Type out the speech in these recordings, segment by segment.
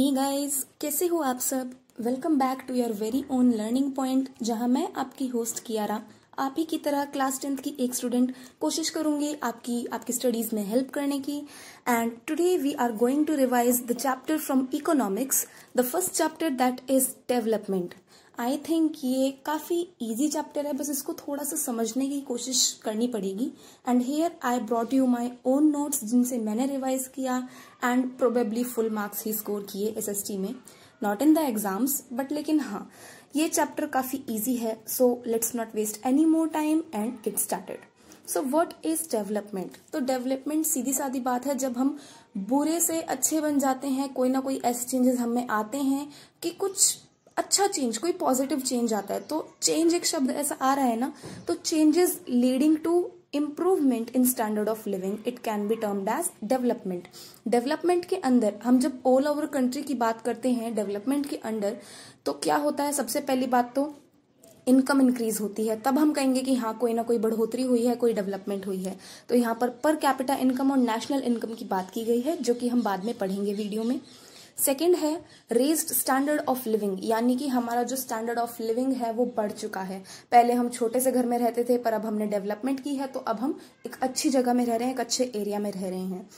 ही guys कैसे हो आप सब welcome back to your very own learning point जहां मैं आपकी होस्ट कियारा आप ही की तरह क्लास टेंथ की एक स्टूडेंट कोशिश करूंगी आपकी आपकी स्टडीज में हेल्प करने की and today we are going to revise the chapter from economics the first chapter that is development I think ये काफ़ी इजी चैप्टर है बस इसको थोड़ा सा समझने की कोशिश करनी पड़ेगी and here I brought you my own notes जिनसे मैंने रिवाइज किया एंड प्रोबेबली फुल मार्क्स ही स्कोर किए एसएसटी में not in the exams but लेकिन हाँ ये चैप्टर काफ़ी ईजी है so let's not waste any more time and get started so what is development तो डेवलपमेंट सीधी साधी बात है जब हम बुरे से अच्छे बन जाते हैं कोई ना कोई ऐसे चेंजेस हमें आते हैं कि कुछ अच्छा चेंज कोई पॉजिटिव चेंज आता है तो चेंज एक शब्द ऐसा आ रहा है ना तो changes leading to improvement in standard of living it can be termed as development development के अंदर हम जब ऑल ओवर कंट्री की बात करते हैं डेवलपमेंट के अंडर तो क्या होता है सबसे पहली बात तो इनकम इंक्रीज होती है तब हम कहेंगे कि हाँ कोई ना कोई बढ़ोतरी हुई है कोई डेवलपमेंट हुई है तो यहाँ पर पर कैपिटा इनकम और नेशनल इनकम की बात की गई है जो कि हम बाद में पढ़ेंगे वीडियो में सेकेंड है रेज्ड स्टैंडर्ड ऑफ लिविंग यानी कि हमारा जो स्टैंडर्ड ऑफ लिविंग है वो बढ़ चुका है पहले हम छोटे से घर में रहते थे पर अब हमने डेवलपमेंट की है तो अब हम एक अच्छी जगह में रह रहे हैं एक अच्छे एरिया में रह रहे हैं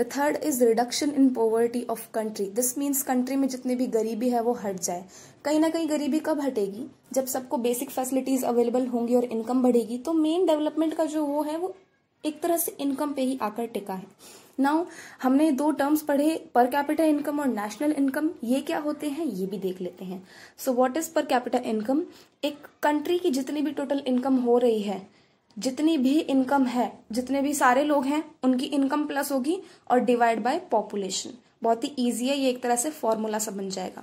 the third is reduction in poverty of country this means country में जितनी भी गरीबी है वो हट जाए कहीं ना कहीं गरीबी कब हटेगी जब सबको बेसिक फैसिलिटीज अवेलेबल होंगी और इनकम बढ़ेगी तो मेन डेवलपमेंट का जो वो है वो एक तरह से इनकम पे ही आकर टिका है नाउ हमने दो टर्म्स पढ़े पर कैपिटल इनकम और नेशनल इनकम ये क्या होते हैं ये भी देख लेते हैं so what is per capital income एक कंट्री की जितनी भी टोटल इनकम हो रही है जितनी भी इनकम है जितने भी सारे लोग हैं उनकी इनकम प्लस होगी और डिवाइड बाय पॉपुलेशन बहुत ही ईजी है ये एक तरह से फॉर्मूला सा बन जाएगा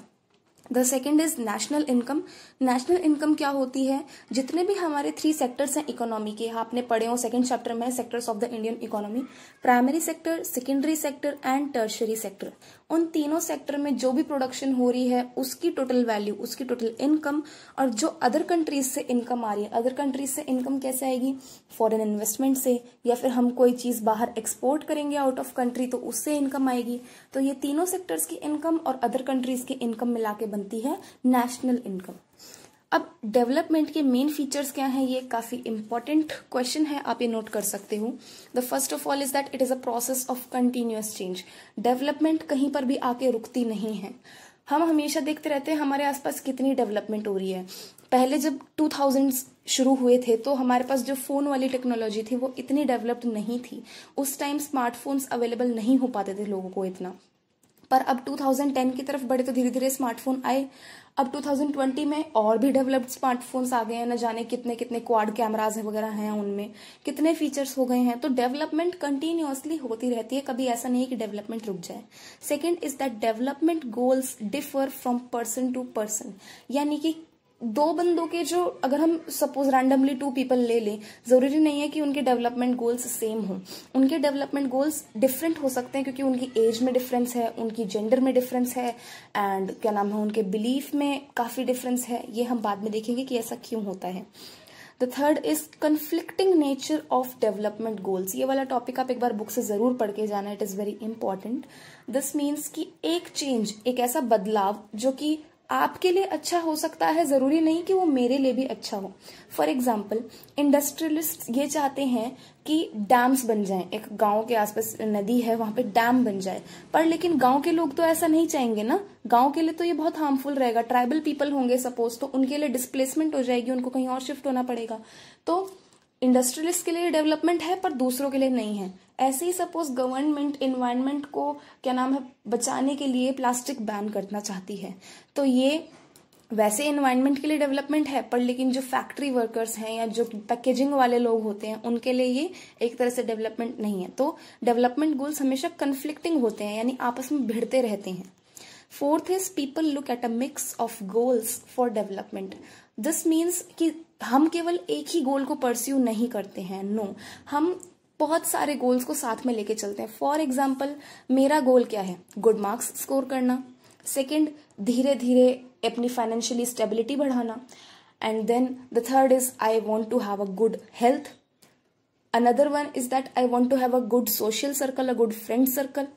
the second is national income national income क्या होती है जितने भी हमारे थ्री सेक्टर्स हैं इकोनॉमी के आपने पढ़े हो सेकेंड चैप्टर में sectors of the Indian economy primary sector secondary sector and tertiary sector उन तीनों सेक्टर में जो भी प्रोडक्शन हो रही है उसकी टोटल वैल्यू उसकी टोटल इनकम और जो अदर कंट्रीज से इनकम आ रही है अदर कंट्रीज से इनकम कैसे आएगी फॉरेन इन्वेस्टमेंट से या फिर हम कोई चीज बाहर एक्सपोर्ट करेंगे आउट ऑफ कंट्री तो उससे इनकम आएगी तो ये तीनों सेक्टर्स की इनकम और अदर कंट्रीज की इनकम मिला के बन बनती है नेशनल इनकम अब डेवलपमेंट के मेन फीचर्स क्या हैं ये काफ़ी इंपॉर्टेंट क्वेश्चन है आप ये नोट कर सकते हो the first of all is that it is a process of continuous change development कहीं पर भी आके रुकती नहीं है हम हमेशा देखते रहते हैं हमारे आसपास कितनी डेवलपमेंट हो रही है पहले जब टू थाउजेंड शुरू हुए थे तो हमारे पास जो फ़ोन वाली टेक्नोलॉजी थी वो इतनी डेवलप्ड नहीं थी उस टाइम स्मार्टफोन्स अवेलेबल नहीं हो पाते थे लोगों को इतना पर अब 2010 की तरफ बढ़े तो धीरे धीरे स्मार्टफोन आए अब 2020 में और भी डेवलप्ड स्मार्टफोन्स आ गए हैं न जाने कितने कितने क्वाड कैमराज वगैरह हैं उनमें कितने फीचर्स हो गए हैं तो डेवलपमेंट कंटिन्यूअसली होती रहती है कभी ऐसा नहीं है कि डेवलपमेंट रुक जाए second is that development goals differ from person to person यानी कि दो बंदों के जो अगर हम सपोज रैंडमली टू पीपल ले लें जरूरी नहीं है कि उनके डेवलपमेंट गोल्स सेम हों उनके डेवलपमेंट गोल्स डिफरेंट हो सकते हैं क्योंकि उनकी एज में डिफरेंस है उनकी जेंडर में डिफरेंस है एंड क्या नाम है उनके बिलीफ में काफ़ी डिफरेंस है ये हम बाद में देखेंगे कि ऐसा क्यों होता है the third is conflicting nature of development goals ये वाला टॉपिक आप एक बार बुक से जरूर पढ़ के जाना it is very important this means कि एक चेंज एक ऐसा बदलाव जो कि आपके लिए अच्छा हो सकता है जरूरी नहीं कि वो मेरे लिए भी अच्छा हो फॉर एग्जाम्पल इंडस्ट्रियलिस्ट ये चाहते हैं कि डैम्स बन जाएं एक गांव के आसपास नदी है वहां पे डैम बन जाए पर लेकिन गांव के लोग तो ऐसा नहीं चाहेंगे ना गांव के लिए तो ये बहुत हार्मफुल रहेगा ट्राइबल पीपल होंगे सपोज तो उनके लिए डिस्प्लेसमेंट हो जाएगी उनको कहीं और शिफ्ट होना पड़ेगा तो इंडस्ट्रियलिस्ट के लिए डेवलपमेंट है पर दूसरों के लिए नहीं है ऐसे ही सपोज गवर्नमेंट इन्वायरमेंट को क्या नाम है बचाने के लिए प्लास्टिक बैन करना चाहती है तो ये वैसे इन्वायरमेंट के लिए डेवलपमेंट है पर लेकिन जो फैक्ट्री वर्कर्स हैं या जो पैकेजिंग वाले लोग होते हैं उनके लिए ये एक तरह से डेवलपमेंट नहीं है तो डेवलपमेंट गोल्स हमेशा कन्फ्लिक्टिंग होते हैं यानी आपस में भिड़ते रहते हैं fourth is people look at a mix of goals for development this means कि हम केवल एक ही गोल को परस्यू नहीं करते हैं नो no. हम बहुत सारे गोल्स को साथ में लेके चलते हैं फॉर एग्जाम्पल मेरा गोल क्या है गुड मार्क्स स्कोर करना सेकेंड धीरे धीरे अपनी फाइनेंशियली स्टेबिलिटी बढ़ाना and then the third is I want to have a good health another one is that I want to have a good social circle a good friend circle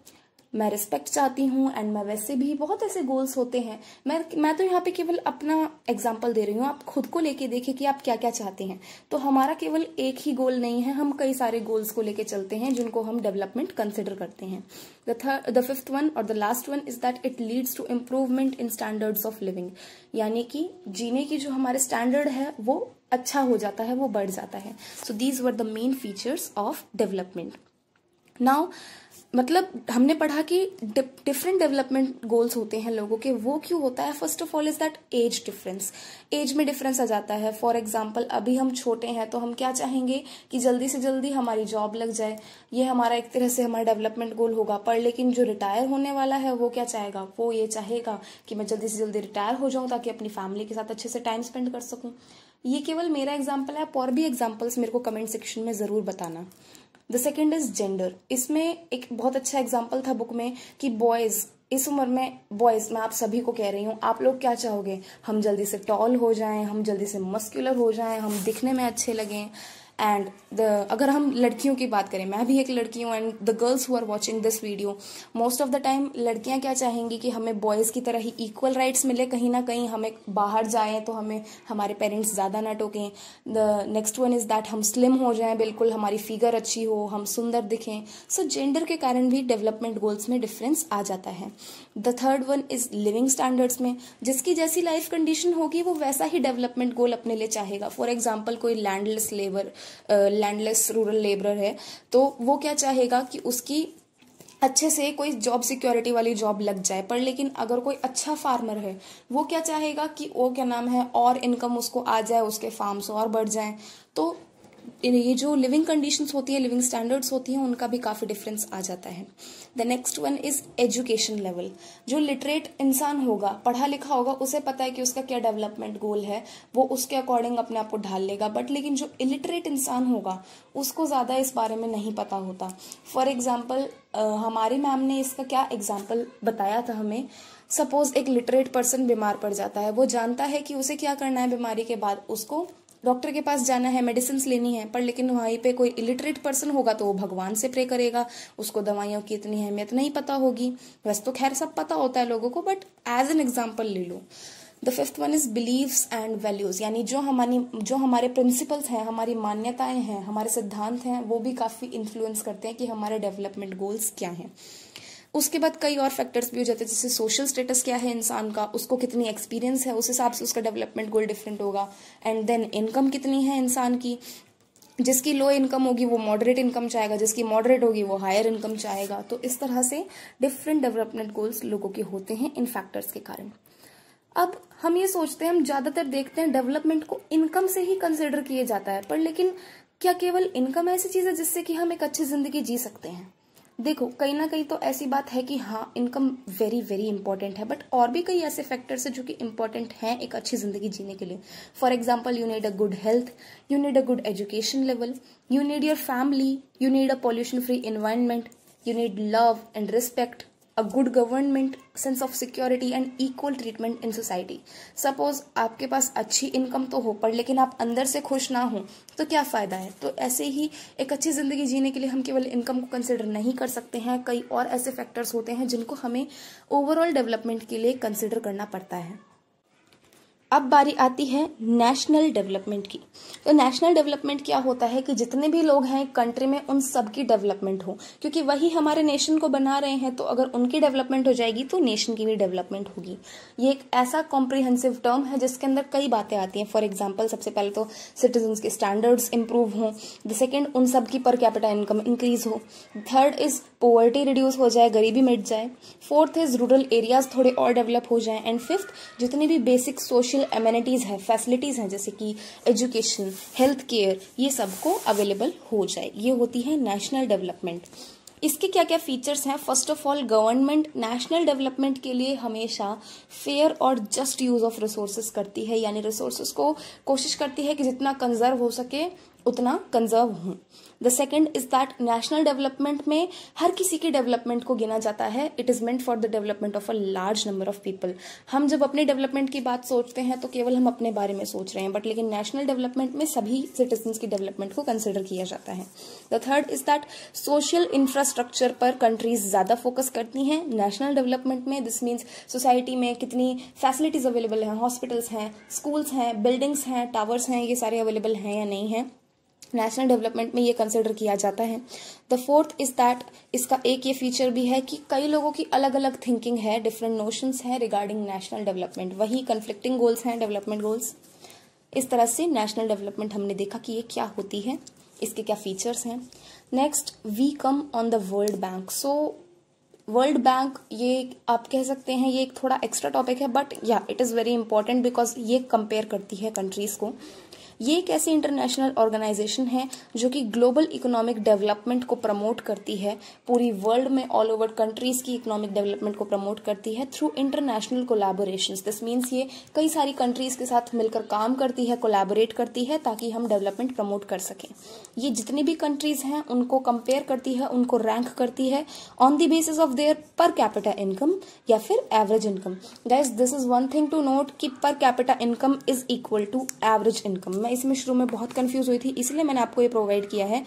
मैं respect चाहती हूँ and मैं वैसे भी बहुत ऐसे goals होते हैं मैं मैं तो यहाँ पे केवल अपना एग्जाम्पल दे रही हूँ आप खुद को लेके देखें कि आप क्या क्या चाहते हैं तो हमारा केवल एक ही गोल नहीं है हम कई सारे गोल्स को लेके चलते हैं जिनको हम डेवलपमेंट कंसिडर करते हैं द फिफ्थ वन और the last one is that it leads to improvement in standards of living यानी कि जीने की जो हमारे स्टैंडर्ड है वो अच्छा हो जाता है वो बढ़ जाता है so these were the main features of development now मतलब हमने पढ़ा कि डिफरेंट डेवलपमेंट गोल्स होते हैं लोगों के वो क्यों होता है first of all is that age difference age में डिफरेंस आ जाता है फॉर एग्जाम्पल अभी हम छोटे हैं तो हम क्या चाहेंगे कि जल्दी से जल्दी हमारी जॉब लग जाए ये हमारा एक तरह से हमारा डेवलपमेंट गोल होगा पर लेकिन जो रिटायर होने वाला है वो क्या चाहेगा वो ये चाहेगा कि मैं जल्दी से जल्दी रिटायर हो जाऊँ ताकि अपनी फैमिली के साथ अच्छे से टाइम स्पेंड कर सकूँ ये केवल मेरा एग्जाम्पल है आप और भी एग्जाम्पल्स मेरे को कमेंट सेक्शन में ज़रूर बताना द सेकेंड इज जेंडर इसमें एक बहुत अच्छा एग्जाम्पल था बुक में कि बॉयज इस उम्र में बॉयज मैं आप सभी को कह रही हूँ आप लोग क्या चाहोगे हम जल्दी से टॉल हो जाएं हम जल्दी से मस्कुलर हो जाएं हम दिखने में अच्छे लगें एंड द अगर हम लड़कियों की बात करें मैं भी एक लड़की हूँ and the girls who are watching this video most of the time लड़कियाँ क्या चाहेंगी कि हमें बॉयज़ की तरह ही इक्वल राइट्स मिले कहीं ना कहीं हमें बाहर जाएँ तो हमें हमारे पेरेंट्स ज़्यादा ना टोकें the next one is that हम स्लिम हो जाएँ बिल्कुल हमारी फिगर अच्छी हो हम सुंदर दिखें सो so, जेंडर के कारण भी डेवलपमेंट गोल्स में डिफरेंस आ जाता है the third one is living standards में जिसकी जैसी लाइफ कंडीशन होगी वो वैसा ही डेवलपमेंट गोल अपने लिए चाहेगा फॉर एग्जाम्पल कोई landless labour landless rural labourer है तो वो क्या चाहेगा कि उसकी अच्छे से कोई जॉब सिक्योरिटी वाली जॉब लग जाए पर लेकिन अगर कोई अच्छा फार्मर है वो क्या चाहेगा कि वो क्या नाम है और इनकम उसको आ जाए उसके फार्म और बढ़ जाए तो ये जो लिविंग कंडीशंस होती है लिविंग स्टैंडर्ड्स होती हैं उनका भी काफ़ी डिफरेंस आ जाता है the next one is education level जो लिटरेट इंसान होगा पढ़ा लिखा होगा उसे पता है कि उसका क्या डेवलपमेंट गोल है वो उसके अकॉर्डिंग अपने आप को ढाल लेगा बट लेकिन जो इलिटरेट इंसान होगा उसको ज़्यादा इस बारे में नहीं पता होता फॉर एग्जाम्पल हमारी मैम ने इसका क्या एग्जाम्पल बताया था हमें सपोज एक लिटरेट पर्सन बीमार पड़ जाता है वो जानता है कि उसे क्या करना है बीमारी के बाद उसको डॉक्टर के पास जाना है मेडिसिन लेनी है पर लेकिन वहीं पे कोई इलिटरेट पर्सन होगा तो वो भगवान से प्रे करेगा उसको दवाइयों की इतनी अहमियत नहीं पता होगी वैसे तो खैर सब पता होता है लोगों को बट एज एन एग्जाम्पल ले लो the fifth one is beliefs and values यानी जो हमारी जो हमारे प्रिंसिपल्स हैं हमारी मान्यताएं हैं हमारे सिद्धांत हैं वो भी काफ़ी इन्फ्लुएंस करते हैं कि हमारे डेवलपमेंट गोल्स क्या हैं उसके बाद कई और फैक्टर्स भी हो जाते हैं जैसे सोशल स्टेटस क्या है इंसान का उसको कितनी एक्सपीरियंस है उस हिसाब से उसका डेवलपमेंट गोल डिफरेंट होगा एंड देन इनकम कितनी है इंसान की जिसकी लो इनकम होगी वो मॉडरेट इनकम चाहेगा जिसकी मॉडरेट होगी वो हायर इनकम चाहेगा तो इस तरह से डिफरेंट डेवलपमेंट गोल्स लोगों के होते हैं इन फैक्टर्स के कारण अब हम ये सोचते हैं हम ज्यादातर देखते हैं डेवलपमेंट को इनकम से ही कंसिडर किया जाता है पर लेकिन क्या केवल इनकम ऐसी चीज है जिससे कि हम एक अच्छी जिंदगी जी सकते हैं देखो कहीं ना कहीं तो ऐसी बात है कि हाँ इनकम वेरी वेरी इंपॉर्टेंट है बट और भी कई ऐसे फैक्टर्स है जो कि इंपॉर्टेंट हैं एक अच्छी जिंदगी जीने के लिए for example you need a good health you need a good education level you need your family you need a pollution free environment you need love and respect a good government sense of security and equal treatment in society suppose आपके पास अच्छी income तो हो पर लेकिन आप अंदर से खुश ना हो तो क्या फ़ायदा है तो ऐसे ही एक अच्छी ज़िंदगी जीने के लिए हम केवल इनकम को कंसिडर नहीं कर सकते हैं कई और ऐसे फैक्टर्स होते हैं जिनको हमें ओवरऑल डेवलपमेंट के लिए कंसिडर करना पड़ता है अब बारी आती है नेशनल डेवलपमेंट की तो नेशनल डेवलपमेंट क्या होता है कि जितने भी लोग हैं कंट्री में उन सब की डेवलपमेंट हो क्योंकि वही हमारे नेशन को बना रहे हैं तो अगर उनकी डेवलपमेंट हो जाएगी तो नेशन की भी डेवलपमेंट होगी ये एक ऐसा कॉम्प्रिहेंसिव टर्म है जिसके अंदर कई बातें आती हैं फॉर एग्जाम्पल सबसे पहले तो सिटीजन के स्टैंडर्ड्स इंप्रूव हों द सेकेंड उन सब की पर कैपिटल इनकम इंक्रीज हो थर्ड इज पोवर्टी रिड्यूस हो जाए गरीबी मिट जाए फोर्थ इज रूरल एरियाज थोड़े और डेवलप हो जाए एंड फिफ्थ जितनी भी बेसिक सोशल एम्यूनिटीज़ हैं फैसिलिटीज़ हैं जैसे कि एजुकेशन हेल्थ केयर ये सबको अवेलेबल हो जाए ये होती है नेशनल डेवलपमेंट इसके क्या क्या फीचर्स हैं first of all government national development के लिए हमेशा फेयर और जस्ट यूज ऑफ रिसोर्सेज करती है यानी रिसोर्सेज को कोशिश करती है कि जितना कंजर्व हो सके उतना कंजर्व हों the second is that national development में हर किसी के डेवलपमेंट को गिना जाता है it is meant for the development of a large number of people हम जब अपने डेवलपमेंट की बात सोचते हैं तो केवल हम अपने बारे में सोच रहे हैं बट लेकिन नेशनल डेवलपमेंट में सभी सिटीजन की डेवलपमेंट को कंसिडर किया जाता है the third is that social infrastructure पर कंट्रीज ज्यादा फोकस करती हैं नेशनल डेवलपमेंट में दिस मीन्स सोसाइटी में कितनी फैसिलिटीज अवेलेबल हैं हॉस्पिटल्स हैं स्कूल्स हैं बिल्डिंग्स हैं टावर्स हैं ये सारे अवेलेबल हैं या नहीं है नेशनल डेवलपमेंट में ये कंसिडर किया जाता है द फोर्थ इज दैट इसका एक ये फीचर भी है कि कई लोगों की अलग अलग थिंकिंग है डिफरेंट नोशंस हैं रिगार्डिंग नेशनल डेवलपमेंट वही कन्फ्लिक्टिंग गोल्स हैं डेवलपमेंट गोल्स इस तरह से नेशनल डेवलपमेंट हमने देखा कि ये क्या होती है इसके क्या फीचर्स हैं next we come on the World Bank so World Bank ये आप कह सकते हैं ये एक थोड़ा एक्स्ट्रा टॉपिक है बट या it is very important because ये कंपेयर करती है कंट्रीज को ये एक ऐसी इंटरनेशनल ऑर्गेनाइजेशन है जो कि ग्लोबल इकोनॉमिक डेवलपमेंट को प्रमोट करती है पूरी वर्ल्ड में ऑल ओवर कंट्रीज की इकोनॉमिक डेवलपमेंट को प्रमोट करती है through international collaboration this means ये कई सारी कंट्रीज के साथ मिलकर काम करती है कोलेबोरेट करती है ताकि हम डेवलपमेंट प्रमोट कर सकें ये जितनी भी कंट्रीज हैं उनको कंपेयर करती है उनको रैंक करती है on the basis of their per capita income या फिर average income guys this is one thing to note कि per capita income is equal to average income मैं इसमें शुरू में बहुत कन्फ्यूज़ हुई थी इसलिए मैंने आपको ये प्रोवाइड किया है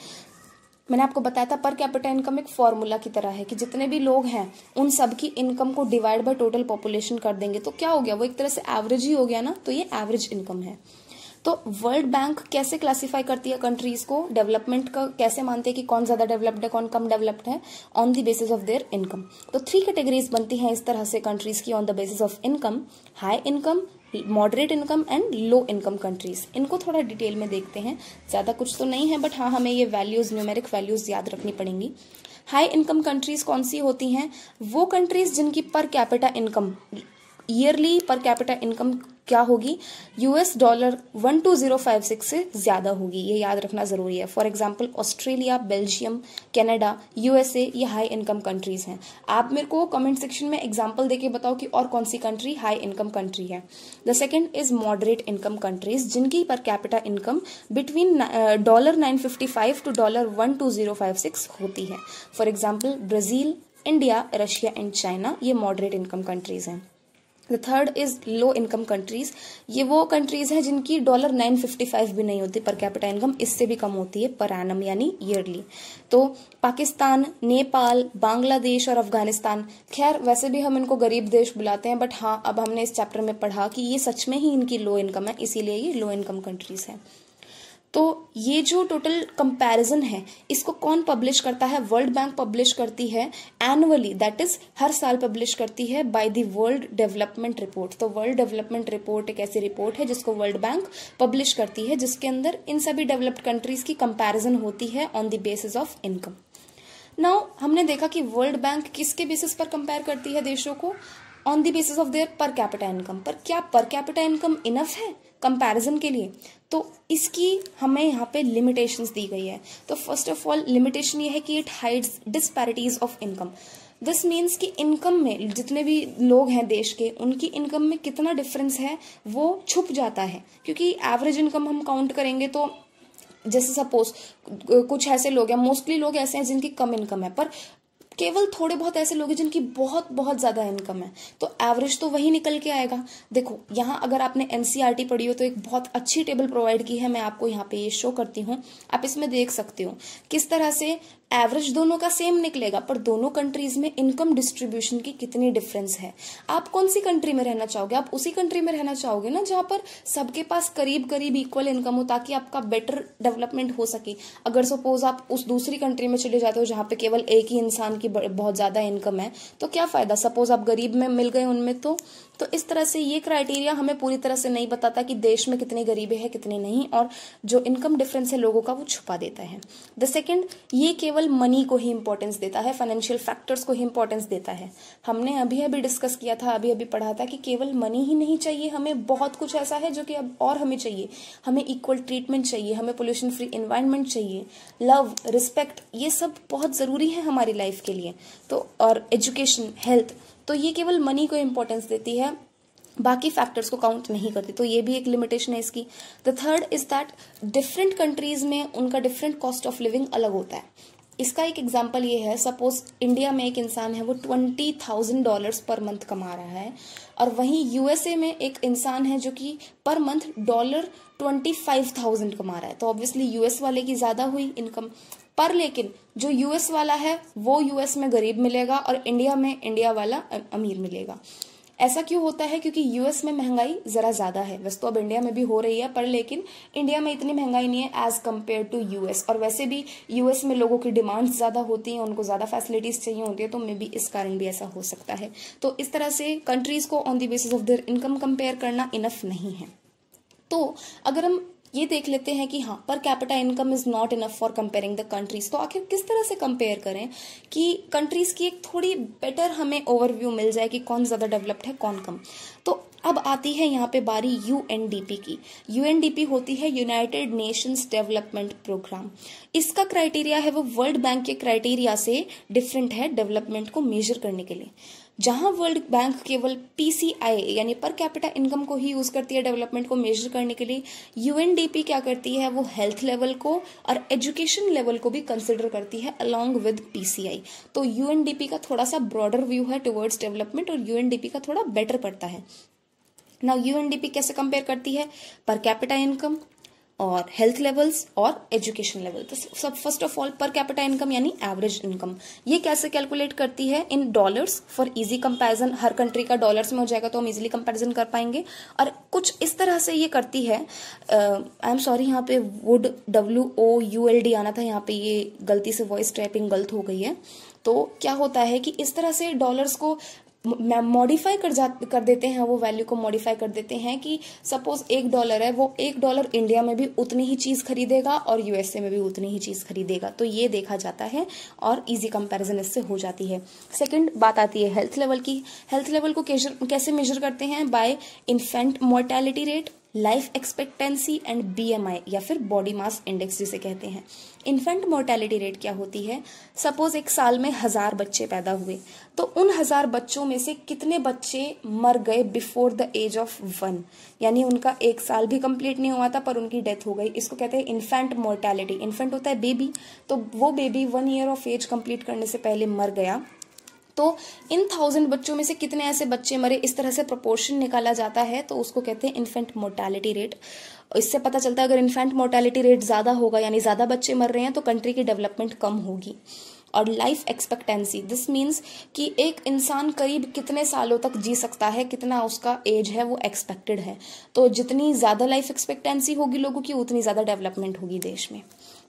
मैंने आपको बताया था पर कैपिटल इनकम एक फॉर्मूला की तरह है कि जितने भी लोग हैं उन सब की इनकम को डिवाइड बाय टोटल पॉपुलेशन कर देंगे तो क्या हो गया वो एक तरह से एवरेज ही हो गया ना तो ये एवरेज इनकम है तो वर्ल्ड बैंक कैसे क्लासिफाई करती है कंट्रीज को डेवलपमेंट का कैसे मानते हैं कि कौन ज्यादा डेवलप्ड है कौन कम डेवलप्ड है on the basis of their income तो थ्री कैटेगरीज बनती हैं इस तरह से कंट्रीज की on the basis of income high income moderate income and low income countries इनको थोड़ा डिटेल में देखते हैं ज़्यादा कुछ तो नहीं है बट हाँ हमें ये वैल्यूज़ न्यूमेरिक वैल्यूज़ याद रखनी पड़ेंगी हाई इनकम कंट्रीज कौन सी होती हैं वो कंट्रीज जिनकी per capita income yearly per capita income क्या होगी US dollar one two zero five six से ज्यादा होगी ये याद रखना जरूरी है for example Australia Belgium Canada USA ये हाई इनकम कंट्रीज हैं आप मेरे को कमेंट सेक्शन में एग्जाम्पल देके बताओ कि और कौन सी कंट्री हाई इनकम कंट्री है the second is moderate income countries जिनकी per capita income between dollar nine fifty five to dollar one two zero five six होती है for example Brazil India Russia and China ये moderate income countries हैं the third is low income countries ये वो countries हैं जिनकी dollar nine fifty five भी नहीं होती पर कैपिटल इनकम इससे भी कम होती है पर एनम यानी ईयरली तो पाकिस्तान नेपाल बांग्लादेश और अफगानिस्तान खैर वैसे भी हम इनको गरीब देश बुलाते हैं बट हाँ अब हमने इस चैप्टर में पढ़ा कि ये सच में ही इनकी लो इनकम है इसीलिए ये लो इनकम कंट्रीज हैं तो ये जो टोटल कंपैरिजन है इसको कौन पब्लिश करता है वर्ल्ड बैंक पब्लिश करती है एनुअली दैट इज हर साल पब्लिश करती है by the world development report तो वर्ल्ड डेवलपमेंट रिपोर्ट एक ऐसी रिपोर्ट है जिसको वर्ल्ड बैंक पब्लिश करती है जिसके अंदर इन सभी डेवलप्ड कंट्रीज की कंपेरिजन होती है on the basis of income now हमने देखा कि वर्ल्ड बैंक किसके बेसिस पर कंपेयर करती है देशों को on the basis of their per capita income पर क्या पर कैपिटा इनकम इनफ है कंपैरिजन के लिए तो इसकी हमें यहाँ पे लिमिटेशंस दी गई है तो फर्स्ट ऑफ ऑल लिमिटेशन ये है कि it hides disparities of income this means कि इनकम में जितने भी लोग हैं देश के उनकी इनकम में कितना डिफरेंस है वो छुप जाता है क्योंकि एवरेज इनकम हम काउंट करेंगे तो जैसे सपोज कुछ ऐसे लोग हैं मोस्टली लोग ऐसे हैं जिनकी कम इनकम है पर केवल थोड़े बहुत ऐसे लोग हैं जिनकी बहुत बहुत ज़्यादा इनकम है तो एवरेज तो वही निकल के आएगा देखो यहाँ अगर आपने एन e पढ़ी हो तो एक बहुत अच्छी टेबल प्रोवाइड की है मैं आपको यहाँ पे ये शो करती हूँ आप इसमें देख सकते हो किस तरह से एवरेज दोनों का सेम निकलेगा पर दोनों कंट्रीज में इनकम डिस्ट्रीब्यूशन की कितनी डिफरेंस है आप कौन सी कंट्री में रहना चाहोगे आप उसी कंट्री में रहना चाहोगे ना जहां पर सबके पास करीब करीब इक्वल इनकम हो ताकि आपका बेटर डेवलपमेंट हो सके अगर सपोज आप उस दूसरी कंट्री में चले जाते हो जहां पर केवल एक ही इंसान की बहुत ज्यादा इनकम है तो क्या फायदा सपोज आप गरीब में मिल गए उनमें तो तो इस तरह से ये क्राइटेरिया हमें पूरी तरह से नहीं बताता कि देश में कितने गरीबे हैं कितने नहीं और जो इनकम डिफरेंस है लोगों का वो छुपा देता है द सेकेंड ये केवल मनी को ही इंपॉर्टेंस देता है फाइनेंशियल फैक्टर्स को ही इंपॉर्टेंस देता है हमने अभी अभी डिस्कस किया था अभी अभी पढ़ा था कि केवल मनी ही नहीं चाहिए हमें बहुत कुछ ऐसा है जो कि अब और हमें चाहिए हमें इक्वल ट्रीटमेंट चाहिए हमें पोल्यूशन फ्री इन्वायरमेंट चाहिए लव रिस्पेक्ट ये सब बहुत ज़रूरी है हमारी लाइफ के लिए तो और एजुकेशन हेल्थ तो ये केवल मनी को इम्पोर्टेंस देती है बाकी फैक्टर्स को काउंट नहीं करती तो ये भी एक लिमिटेशन है इसकी the third is that different countries में उनका डिफरेंट कॉस्ट ऑफ लिविंग अलग होता है इसका एक एग्जाम्पल ये है सपोज इंडिया में एक इंसान है वो twenty thousand dollars per month कमा रहा है और वहीं यूएसए में एक इंसान है जो कि per month dollar twenty five thousand कमा रहा है तो ऑब्वियसली यूएस वाले की ज़्यादा हुई इनकम पर लेकिन जो यूएस वाला है वो यूएस में गरीब मिलेगा और इंडिया में इंडिया वाला अमीर मिलेगा ऐसा क्यों होता है क्योंकि यूएस में महंगाई ज़रा ज़्यादा है वैसे तो अब इंडिया में भी हो रही है पर लेकिन इंडिया में इतनी महंगाई नहीं है एज़ कम्पेयर टू यूएस और वैसे भी यूएस में लोगों की डिमांड्स ज़्यादा होती हैं उनको ज़्यादा फैसिलिटीज़ चाहिए होती है तो मे बी इस कारण भी ऐसा हो सकता है तो इस तरह से कंट्रीज़ को on the basis of their income compare करना इनफ नहीं है तो अगर हम ये देख लेते हैं कि हाँ per capita income is not enough for comparing the countries तो आखिर किस तरह से कंपेयर करें कि कंट्रीज की एक थोड़ी बेटर हमें ओवरव्यू मिल जाए कि कौन ज़्यादा डेवलप्ड है कौन कम तो अब आती है यहाँ पे बारी यूएनडीपी की यूएनडीपी होती है यूनाइटेड नेशंस डेवलपमेंट प्रोग्राम इसका क्राइटेरिया है वो वर्ल्ड बैंक के क्राइटेरिया से डिफरेंट है डेवलपमेंट को मेजर करने के लिए जहां वर्ल्ड बैंक केवल पीसीआई यानी पर कैपिटा इनकम को ही यूज करती है डेवलपमेंट को मेजर करने के लिए यूएनडीपी क्या करती है वो हेल्थ लेवल को और एजुकेशन लेवल को भी कंसिडर करती है अलॉन्ग विद पीसीआई तो यूएनडीपी का थोड़ा सा ब्रॉडर व्यू है टुवर्ड्स डेवलपमेंट और यूएनडीपी का थोड़ा बेटर पड़ता है ना यूएनडीपी कैसे कंपेयर करती है पर कैपिटा इनकम और हेल्थ लेवल्स और एजुकेशन लेवल तो सब first of all per capita income यानी एवरेज इनकम ये कैसे कैलकुलेट करती है in dollars for easy comparison हर कंट्री का डॉलर्स में हो जाएगा तो हम इजीली कंपैरिजन कर पाएंगे और कुछ इस तरह से ये करती है आई एम सॉरी यहाँ पे would W O U L D आना था यहाँ पे ये गलती से वॉइस ट्रैपिंग गलत हो गई है तो क्या होता है कि इस तरह से डॉलर्स को मॉडिफाई कर जा कर देते हैं वो वैल्यू को मॉडिफाई कर देते हैं कि सपोज एक डॉलर है वो एक डॉलर इंडिया में भी उतनी ही चीज़ खरीदेगा और यूएसए में भी उतनी ही चीज़ खरीदेगा तो ये देखा जाता है और इजी कंपैरिजन इससे हो जाती है सेकंड बात आती है हेल्थ लेवल की हेल्थ लेवल को कैसे मेजर करते हैं by infant mortality rate life expectancy and BMI या फिर बॉडी मास इंडेक्स जिसे कहते हैं इन्फेंट मोर्टेलिटी रेट क्या होती है सपोज एक साल में हजार बच्चे पैदा हुए तो उन हजार बच्चों में से कितने बच्चे मर गए before the age of one यानी उनका एक साल भी कंप्लीट नहीं हुआ था पर उनकी डेथ हो गई इसको कहते हैं इन्फेंट मोर्टेलिटी इन्फेंट होता है बेबी तो वो baby one year of age complete करने से पहले मर गया तो इन थाउजेंड बच्चों में से कितने ऐसे बच्चे मरे इस तरह से प्रोपोर्शन निकाला जाता है तो उसको कहते हैं इन्फेंट मोर्टेलिटी रेट इससे पता चलता है अगर इन्फेंट मोर्टेलिटी रेट ज़्यादा होगा यानी ज़्यादा बच्चे मर रहे हैं तो कंट्री की डेवलपमेंट कम होगी और लाइफ एक्सपेक्टेंसी दिस मीन्स कि एक इंसान करीब कितने सालों तक जी सकता है कितना उसका एज है वो एक्सपेक्टेड है तो जितनी ज़्यादा लाइफ एक्सपेक्टेंसी होगी लोगों की उतनी ज़्यादा डेवलपमेंट होगी देश में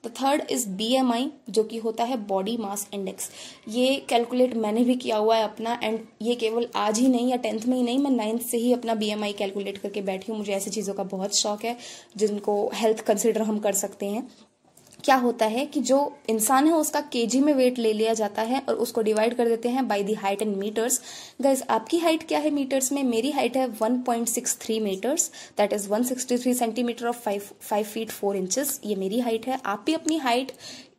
द थर्ड इज बी जो कि होता है बॉडी मास इंडेक्स ये कैलकुलेट मैंने भी किया हुआ है अपना एंड ये केवल आज ही नहीं या टेंथ में ही नहीं मैं नाइन्थ से ही अपना बी कैलकुलेट करके बैठी हूँ मुझे ऐसी चीज़ों का बहुत शौक है जिनको हेल्थ कंसिडर हम कर सकते हैं क्या होता है कि जो इंसान है उसका केजी में वेट ले लिया जाता है और उसको डिवाइड कर देते हैं by the height and metres guys आपकी हाइट क्या है मीटर्स में मेरी हाइट है 1.63 metres that is 163 centimetre of 5 5 feet 4 inches ये मेरी हाइट है आप भी अपनी हाइट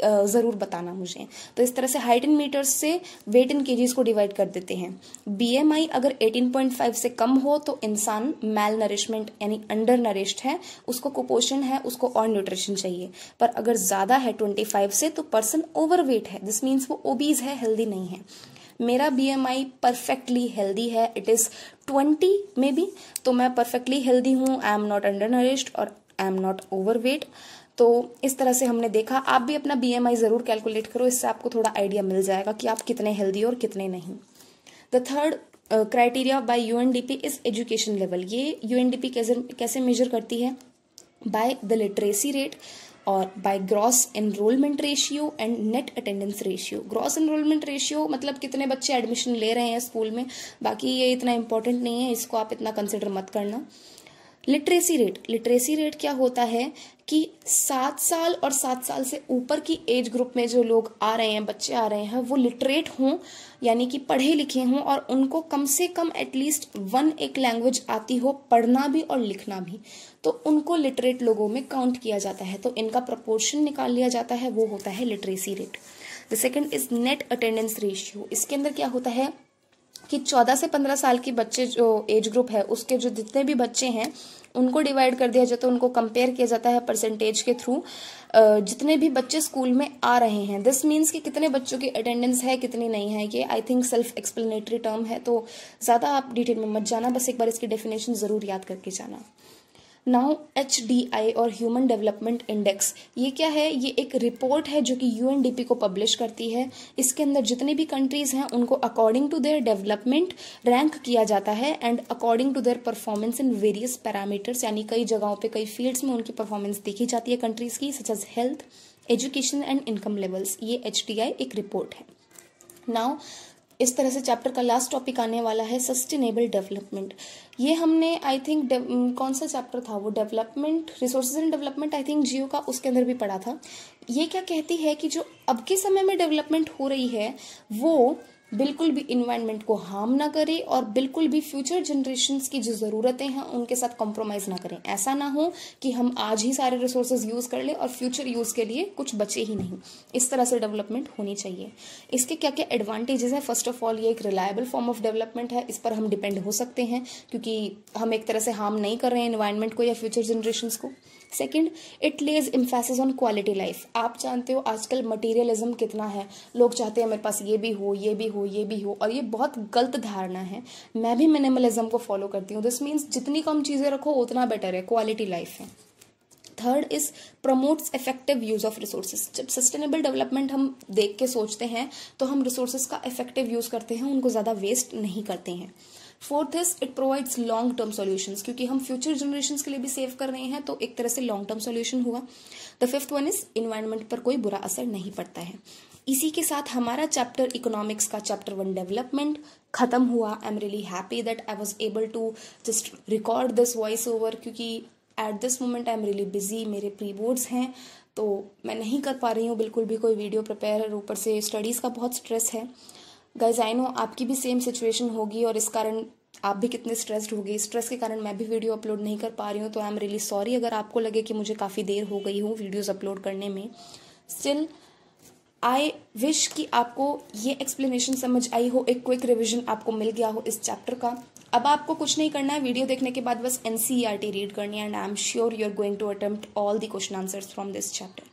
ज़रूर बताना मुझे तो इस तरह से हाइट इन मीटर्स से वेट इन के को डिवाइड कर देते हैं बीएमआई अगर 18.5 से कम हो तो इंसान मेल नरिशमेंट यानी अंडर नरिश्ड है उसको कुपोषण है उसको और न्यूट्रिशन चाहिए पर अगर ज़्यादा है 25 से तो पर्सन ओवरवेट है दिस मीन्स वो ओबीज है हेल्दी नहीं है मेरा B M I perfectly healthy है it is twenty maybe तो मैं परफेक्टली हेल्दी हूँ I am not undernourished और I am not overweight तो इस तरह से हमने देखा आप भी अपना बी ज़रूर कैलकुलेट करो इससे आपको थोड़ा आइडिया मिल जाएगा कि आप कितने हेल्दी और कितने नहीं the third criteria by UNDP is education level ये यूएनडीपी कैसे कैसे मेजर करती है बाय द लिटरेसी रेट और by gross enrolment ratio and net attendance ratio gross enrolment ratio मतलब कितने बच्चे एडमिशन ले रहे हैं स्कूल में बाकी ये इतना इंपॉर्टेंट नहीं है इसको आप इतना कंसिडर मत करना लिटरेसी रेट लिटरेसी रेट क्या होता है कि सात साल और सात साल से ऊपर की एज ग्रुप में जो लोग आ रहे हैं बच्चे आ रहे हैं वो लिटरेट हों यानी कि पढ़े लिखे हों और उनको कम से कम एटलीस्ट वन एक लैंग्वेज आती हो पढ़ना भी और लिखना भी तो उनको लिटरेट लोगों में काउंट किया जाता है तो इनका प्रपोर्शन निकाल लिया जाता है वो होता है literacy rate the second is net attendance ratio इसके अंदर क्या होता है कि 14 से 15 साल के बच्चे जो एज ग्रुप है उसके जो जितने भी बच्चे हैं उनको डिवाइड कर दिया जाता है उनको कंपेयर किया जाता है परसेंटेज के थ्रू जितने भी बच्चे स्कूल में आ रहे हैं दिस मीन्स कि कितने बच्चों की अटेंडेंस है कितनी नहीं है ये I think self explanatory term है तो ज़्यादा आप डिटेल में मत जाना बस एक बार इसकी डेफिनेशन ज़रूर याद करके जाना नाउ एच डी आई और ह्यूमन डेवलपमेंट इंडेक्स ये क्या है ये एक रिपोर्ट है जो कि यू एन डी पी को पब्लिश करती है इसके अंदर जितने भी कंट्रीज हैं उनको according to their development rank किया जाता है and according to their performance in various parameters यानी कई जगहों पर कई फील्ड्स में उनकी परफॉर्मेंस देखी जाती है कंट्रीज की such as health education and income levels ये एच डी आई एक रिपोर्ट है नाउ इस तरह से चैप्टर का लास्ट टॉपिक आने वाला है सस्टेनेबल डेवलपमेंट ये हमने आई थिंक कौन सा चैप्टर था वो development resources and development I think जियो का उसके अंदर भी पढ़ा था ये क्या कहती है कि जो अब के समय में डेवलपमेंट हो रही है वो बिल्कुल भी इन्वायरमेंट को हार्म ना करें और बिल्कुल भी फ्यूचर जनरेशन की जो ज़रूरतें हैं उनके साथ कॉम्प्रोमाइज़ ना करें ऐसा ना हो कि हम आज ही सारे रिसोर्सेज यूज़ कर लें और फ्यूचर यूज़ के लिए कुछ बचे ही नहीं इस तरह से डेवलपमेंट होनी चाहिए इसके क्या क्या एडवांटेजेस हैं फर्स्ट ऑफ ऑल ये एक रिलायबल फॉर्म ऑफ डेवलपमेंट है इस पर हम डिपेंड हो सकते हैं क्योंकि हम एक तरह से हार्म नहीं कर रहे हैं इन्वायरमेंट को या फ्यूचर जनरेशन को second it lays emphasis on quality life आप जानते हो आजकल मटेरियलिज्म कितना है लोग चाहते हैं मेरे पास ये भी हो ये भी हो ये भी हो और ये बहुत गलत धारणा है मैं भी मिनिमलिज्म को फॉलो करती हूँ दिस मीन्स जितनी कम चीज़ें रखो उतना बेटर है क्वालिटी लाइफ है third is promotes effective use of resources जब सस्टेनेबल डेवलपमेंट हम देख के सोचते हैं तो हम रिसोर्सेज का इफेक्टिव यूज करते हैं उनको ज़्यादा वेस्ट नहीं करते हैं fourth is it provides long term solutions क्योंकि हम फ्यूचर जनरेशन के लिए भी सेव कर रहे हैं तो एक तरह से लॉन्ग टर्म सॉल्यूशन हुआ the fifth one is environment पर कोई बुरा असर नहीं पड़ता है इसी के साथ हमारा चैप्टर इकोनॉमिक्स का चैप्टर वन डेवलपमेंट खत्म हुआ I am really happy that I was able to just record this voice over क्योंकि at this moment I am really busy मेरे प्री बोर्ड्स हैं तो मैं नहीं कर पा रही हूँ बिल्कुल भी कोई वीडियो प्रिपेयर ऊपर से स्टडीज़ का बहुत स्ट्रेस है गाइज आई नो आपकी भी सेम सिचुएशन होगी और इस कारण आप भी कितने स्ट्रेस्ड होगी स्ट्रेस के कारण मैं भी वीडियो अपलोड नहीं कर पा रही हूँ तो आई एम रियली सॉरी अगर आपको लगे कि मुझे काफ़ी देर हो गई हूँ वीडियोज अपलोड करने में स्टिल आई विश कि आपको ये एक्सप्लेनेशन समझ आई हो एक क्विक रिविजन आपको मिल गया हो इस चैप्टर का अब आपको कुछ नहीं करना है वीडियो देखने के बाद बस एन रीड e करनी है and I am sure you are going to attempt all the question answers from this chapter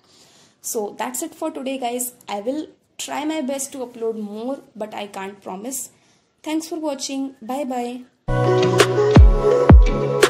so that's it for today guys I will try my best to upload more but I can't promise. Thanks for watching. Bye bye.